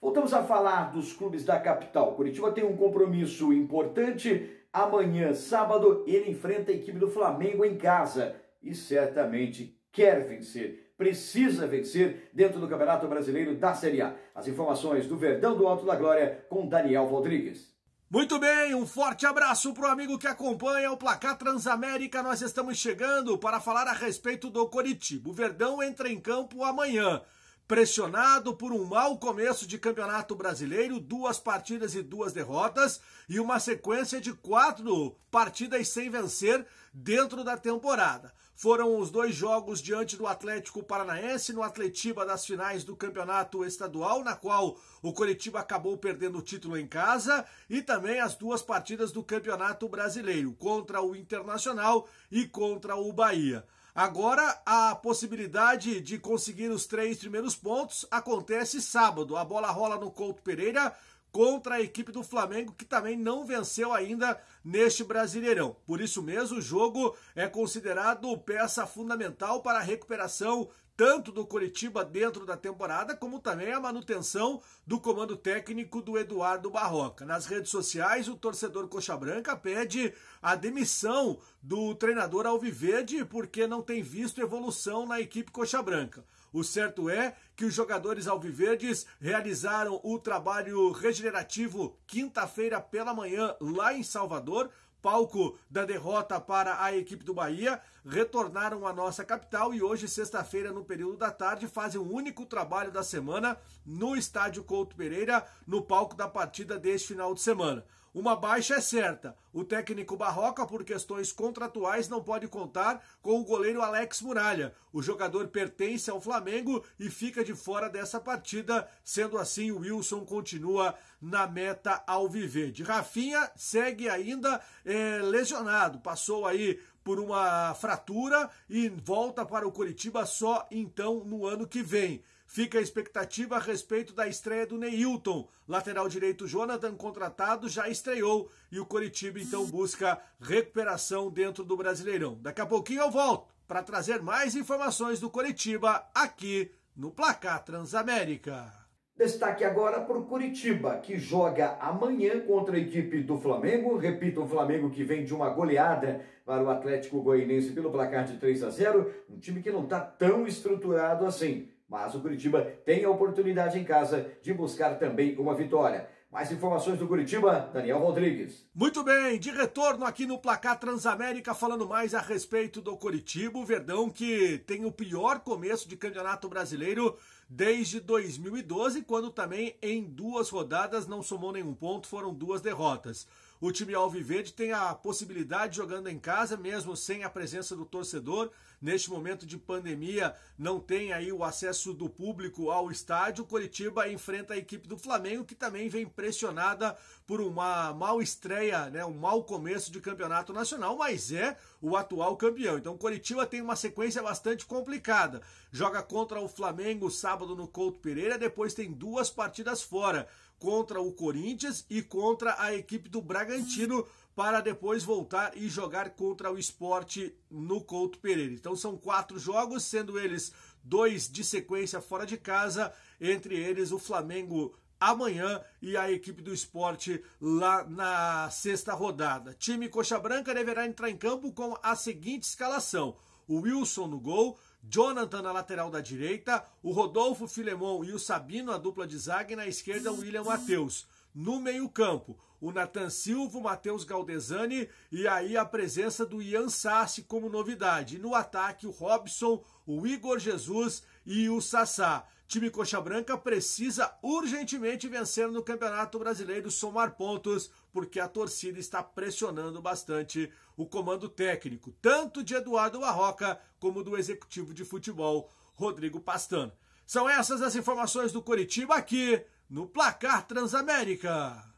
Voltamos a falar dos clubes da capital. Curitiba tem um compromisso importante. Amanhã, sábado, ele enfrenta a equipe do Flamengo em casa e certamente quer vencer. Precisa vencer dentro do Campeonato Brasileiro da Série A. As informações do Verdão do Alto da Glória com Daniel Rodrigues. Muito bem, um forte abraço para o amigo que acompanha o Placar Transamérica. Nós estamos chegando para falar a respeito do Coritiba. O Verdão entra em campo amanhã pressionado por um mau começo de campeonato brasileiro, duas partidas e duas derrotas, e uma sequência de quatro partidas sem vencer dentro da temporada. Foram os dois jogos diante do Atlético Paranaense no Atletiba das finais do campeonato estadual, na qual o coletivo acabou perdendo o título em casa, e também as duas partidas do Campeonato Brasileiro, contra o Internacional e contra o Bahia. Agora a possibilidade de conseguir os três primeiros pontos acontece sábado. A bola rola no Couto Pereira contra a equipe do Flamengo, que também não venceu ainda neste Brasileirão. Por isso mesmo, o jogo é considerado peça fundamental para a recuperação tanto do Curitiba dentro da temporada, como também a manutenção do comando técnico do Eduardo Barroca. Nas redes sociais, o torcedor Coxa Branca pede a demissão do treinador Alviverde porque não tem visto evolução na equipe Coxa Branca. O certo é que os jogadores alviverdes realizaram o trabalho regenerativo quinta-feira pela manhã lá em Salvador palco da derrota para a equipe do Bahia, retornaram à nossa capital e hoje, sexta-feira, no período da tarde, fazem o único trabalho da semana no estádio Couto Pereira, no palco da partida deste final de semana. Uma baixa é certa. O técnico Barroca, por questões contratuais, não pode contar com o goleiro Alex Muralha. O jogador pertence ao Flamengo e fica de fora dessa partida. Sendo assim, o Wilson continua na meta ao viver de. Rafinha segue ainda é, lesionado. Passou aí por uma fratura e volta para o Curitiba só então no ano que vem. Fica a expectativa a respeito da estreia do Neilton. Lateral direito Jonathan, contratado, já estreou e o Coritiba então busca recuperação dentro do Brasileirão. Daqui a pouquinho eu volto para trazer mais informações do Coritiba aqui no Placar Transamérica. Destaque agora para o Curitiba, que joga amanhã contra a equipe do Flamengo. Repito, o Flamengo que vem de uma goleada para o Atlético Goianiense pelo placar de 3 a 0. Um time que não está tão estruturado assim. Mas o Curitiba tem a oportunidade em casa de buscar também uma vitória. Mais informações do Curitiba, Daniel Rodrigues. Muito bem, de retorno aqui no Placar Transamérica, falando mais a respeito do Curitiba, o Verdão que tem o pior começo de campeonato brasileiro desde 2012, quando também em duas rodadas não somou nenhum ponto, foram duas derrotas. O time Alviverde tem a possibilidade, jogando em casa, mesmo sem a presença do torcedor, neste momento de pandemia, não tem aí o acesso do público ao estádio. Coritiba enfrenta a equipe do Flamengo, que também vem pressionada por uma mal estreia, né, um mau começo de campeonato nacional, mas é o atual campeão. Então, Coritiba tem uma sequência bastante complicada. Joga contra o Flamengo sábado no Couto Pereira, depois tem duas partidas fora contra o Corinthians e contra a equipe do Bragantino para depois voltar e jogar contra o esporte no Couto Pereira. Então são quatro jogos, sendo eles dois de sequência fora de casa, entre eles o Flamengo amanhã e a equipe do esporte lá na sexta rodada. Time Coxa Branca deverá entrar em campo com a seguinte escalação: o Wilson no gol, Jonathan na lateral da direita, o Rodolfo Filemon e o Sabino, a dupla de Zague e na esquerda o William Matheus. No meio-campo, o Nathan Silva, o Matheus Galdesani e aí a presença do Ian Sassi como novidade. No ataque, o Robson, o Igor Jesus e o Sassá. Time Coxa Branca precisa urgentemente vencer no Campeonato Brasileiro, somar pontos, porque a torcida está pressionando bastante o comando técnico, tanto de Eduardo Barroca como do executivo de futebol, Rodrigo Pastano. São essas as informações do Curitiba aqui no Placar Transamérica.